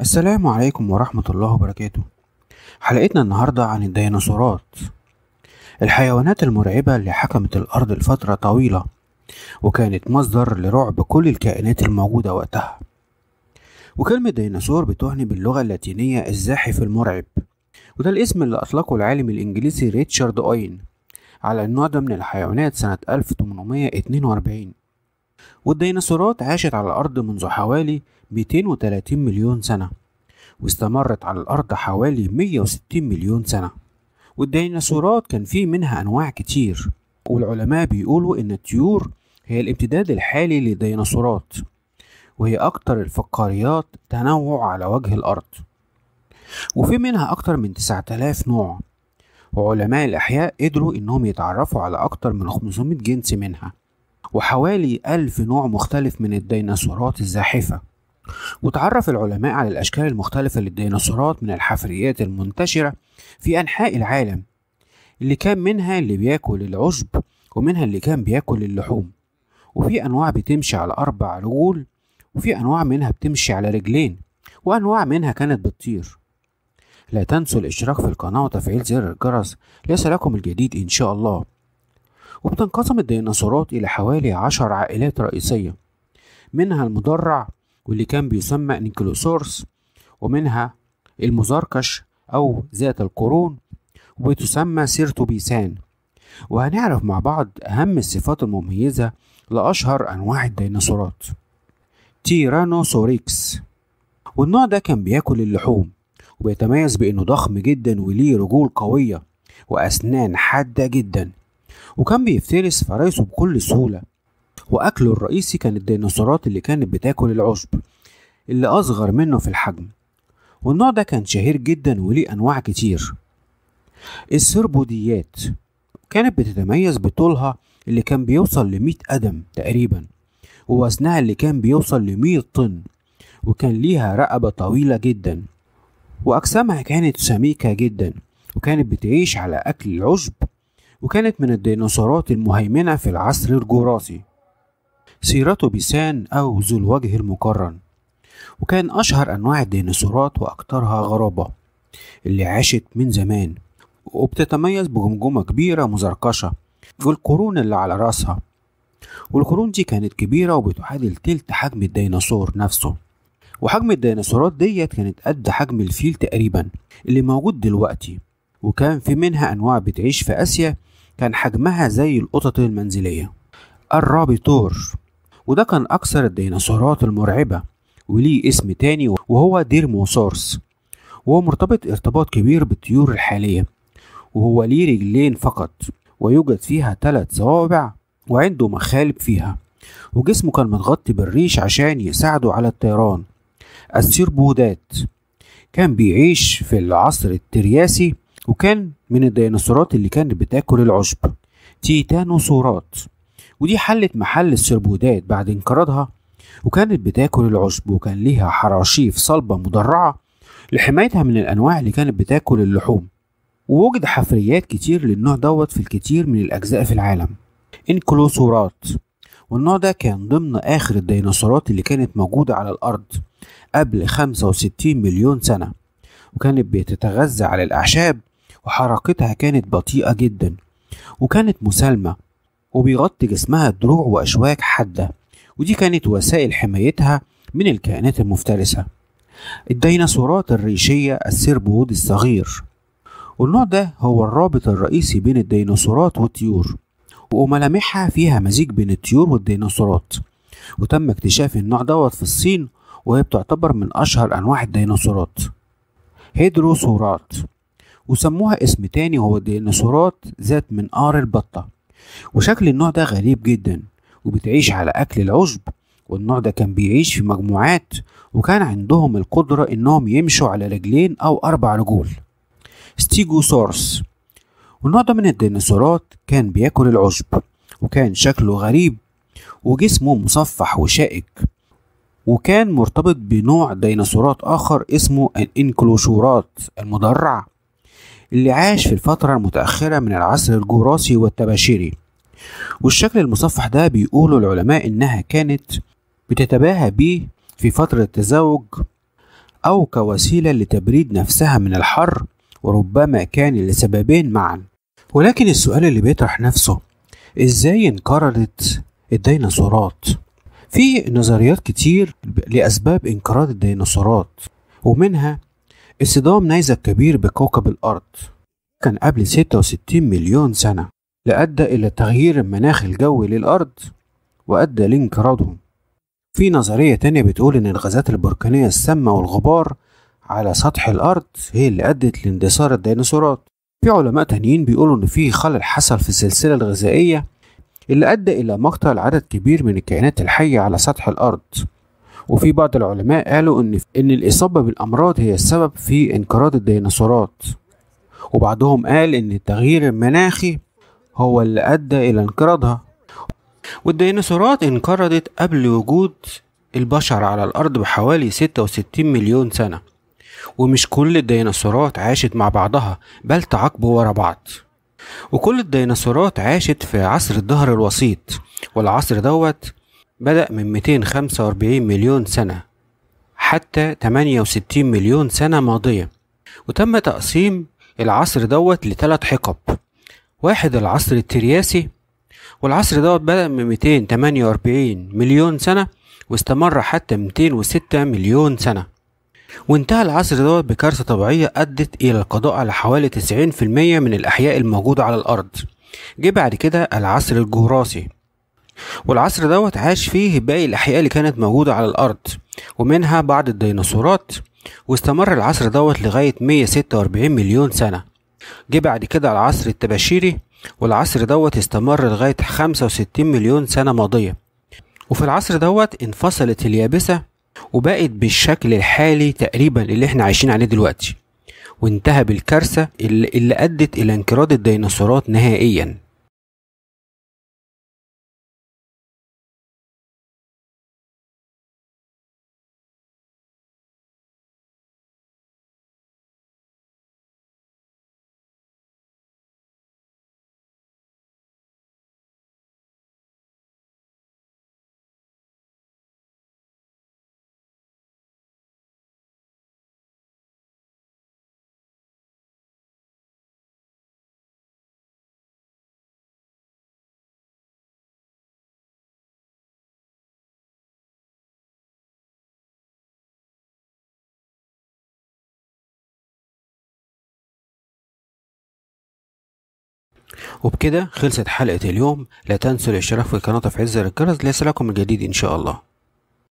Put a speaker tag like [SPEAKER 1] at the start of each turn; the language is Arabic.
[SPEAKER 1] السلام عليكم ورحمة الله وبركاته حلقتنا النهاردة عن الديناصورات الحيوانات المرعبة اللي حكمت الأرض لفترة طويلة وكانت مصدر لرعب كل الكائنات الموجودة وقتها وكلمة ديناصور بتهني باللغة اللاتينية الزاحف المرعب وده الاسم اللي أطلقه العالم الإنجليزي ريتشارد أوين على النوع ده من الحيوانات سنة 1842 والديناصورات عاشت على الأرض منذ حوالي 230 مليون سنة واستمرت على الأرض حوالي 160 مليون سنة والديناصورات كان في منها أنواع كتير والعلماء بيقولوا إن الطيور هي الامتداد الحالي للديناصورات وهي أكتر الفقاريات تنوع على وجه الأرض وفي منها أكتر من 9000 نوع وعلماء الأحياء قدروا إنهم يتعرفوا على أكتر من 500 جنس منها وحوالي ألف نوع مختلف من الديناصورات الزاحفة وتعرف العلماء على الأشكال المختلفة للديناصورات من الحفريات المنتشرة في أنحاء العالم اللي كان منها اللي بياكل العشب ومنها اللي كان بياكل اللحوم وفي أنواع بتمشي على أربع رجول وفي أنواع منها بتمشي على رجلين وأنواع منها كانت بتطير لا تنسوا الاشتراك في القناة وتفعيل زر الجرس ليصلكم الجديد إن شاء الله وبتنقسم الديناصورات إلى حوالي عشر عائلات رئيسية منها المدرع واللي كان بيسمى نيكلوسورس ومنها المزركش أو ذات القرون وتسمى سيرتوبيسان وهنعرف مع بعض أهم الصفات المميزة لأشهر أنواع الديناصورات تيرانوسوريكس والنوع ده كان بياكل اللحوم وبيتميز بأنه ضخم جدا وليه رجول قوية وأسنان حادة جدا وكان بيفترس فرائسه بكل سهولة وأكله الرئيسي كان الديناصورات اللي كانت بتاكل العشب اللي أصغر منه في الحجم والنوع ده كان شهير جدا وليه أنواع كتير السربوديات كانت بتتميز بطولها اللي كان بيوصل لمية قدم تقريبا ووزنها اللي كان بيوصل لمية طن وكان ليها رقبة طويلة جدا وأجسامها كانت سميكة جدا وكانت بتعيش على أكل العشب وكانت من الديناصورات المهيمنة في العصر الجراسي سيرته بيسان أو ذو الوجه المقرن وكان أشهر أنواع الديناصورات وأكثرها غرابة اللي عاشت من زمان وبتتميز بجمجمة كبيرة مزركشة والقرون اللي على راسها والقرون دي كانت كبيرة وبتعادل تلت حجم الديناصور نفسه وحجم الديناصورات ديت كانت قد حجم الفيل تقريبا اللي موجود دلوقتي وكان في منها أنواع بتعيش في آسيا كان حجمها زي القطط المنزلية الرابيتور وده كان أكثر الديناصورات المرعبة وليه اسم تاني وهو ديرموسورس وهو مرتبط ارتباط كبير بالطيور الحالية وهو ليه رجلين فقط ويوجد فيها ثلاث صوابع وعنده مخالب فيها وجسمه كان متغطي بالريش عشان يساعده على الطيران السيربودات كان بيعيش في العصر الترياسي وكان من الديناصورات اللي كانت بتاكل العشب تيتانوسورات ودي حلت محل السربودات بعد انقراضها وكانت بتاكل العشب وكان ليها حراشيف صلبة مدرعة لحمايتها من الأنواع اللي كانت بتاكل اللحوم ووجد حفريات كتير للنوع دوت في الكتير من الأجزاء في العالم انكلوسورات والنوع ده كان ضمن آخر الديناصورات اللي كانت موجودة على الأرض قبل 65 مليون سنة وكانت بتتغذى على الأعشاب وحركتها كانت بطيئة جدا وكانت مسالمة وبيغطي جسمها دروع وأشواك حادة ودي كانت وسائل حمايتها من الكائنات المفترسة الديناصورات الريشية السيربود الصغير والنوع ده هو الرابط الرئيسي بين الديناصورات والطيور وملامحها فيها مزيج بين الطيور والديناصورات وتم اكتشاف النوع دوت في الصين وهي بتعتبر من أشهر أنواع الديناصورات هيدروسورات وسموها اسم تاني وهو الديناصورات ذات منقار البطة وشكل النوع ده غريب جدا وبتعيش على أكل العشب والنوع ده كان بيعيش في مجموعات وكان عندهم القدرة إنهم يمشوا على رجلين أو أربع رجول ستيجوسورس والنوع ده من الديناصورات كان بياكل العشب وكان شكله غريب وجسمه مصفح وشائك وكان مرتبط بنوع ديناصورات آخر اسمه الإنكلوشورات المدرع اللي عاش في الفترة المتأخرة من العصر الجوراسي والتباشيري والشكل المصفح ده بيقولوا العلماء إنها كانت بتتباهى بيه في فترة التزاوج أو كوسيلة لتبريد نفسها من الحر وربما كان لسببين معا ولكن السؤال اللي بيطرح نفسه إزاي انقرضت الديناصورات؟ في نظريات كتير لأسباب انقراض الديناصورات ومنها اصطدام نيزك كبير بكوكب الأرض كان قبل 66 مليون سنة لأدى إلى تغيير المناخ الجوي للأرض وأدى لانقراضهم في نظرية تانية بتقول إن الغازات البركانية السامة والغبار على سطح الأرض هي اللي أدت لاندثار الديناصورات في علماء تانيين بيقولوا إن في خلل حصل في السلسلة الغذائية اللي أدى إلى مقتل عدد كبير من الكائنات الحية على سطح الأرض وفي بعض العلماء قالوا ان ان الاصابه بالامراض هي السبب في انقراض الديناصورات وبعضهم قال ان التغيير المناخي هو اللي ادى الى انقراضها والديناصورات انقرضت قبل وجود البشر على الارض بحوالي 66 مليون سنه ومش كل الديناصورات عاشت مع بعضها بل تعاقبوا ورا بعض وكل الديناصورات عاشت في عصر الظهر الوسيط والعصر دوت بدأ من 245 مليون سنة حتى 68 مليون سنة ماضية وتم تقسيم العصر دوت لثلاث حقب واحد العصر الترياسي والعصر دوت بدأ من 248 مليون سنة واستمر حتى 206 مليون سنة وانتهى العصر دوت بكارثة طبيعية أدت إلى القضاء على حوالي 90% من الأحياء الموجودة على الأرض جه بعد كده العصر الجوراسي والعصر دوت عاش فيه باقي الأحياء اللي كانت موجودة على الأرض ومنها بعض الديناصورات واستمر العصر دوت لغاية 146 مليون سنة جه بعد كده العصر التباشيري والعصر دوت استمر لغاية 65 مليون سنة ماضية وفي العصر دوت انفصلت اليابسة وبقت بالشكل الحالي تقريبا اللي احنا عايشين عليه دلوقتي وانتهى بالكارثة اللي أدت إلى انقراض الديناصورات نهائياً وبكده خلصت حلقة اليوم لا تنسوا الاشتراك في القناة في عز الجرس ليصلكم الجديد ان شاء الله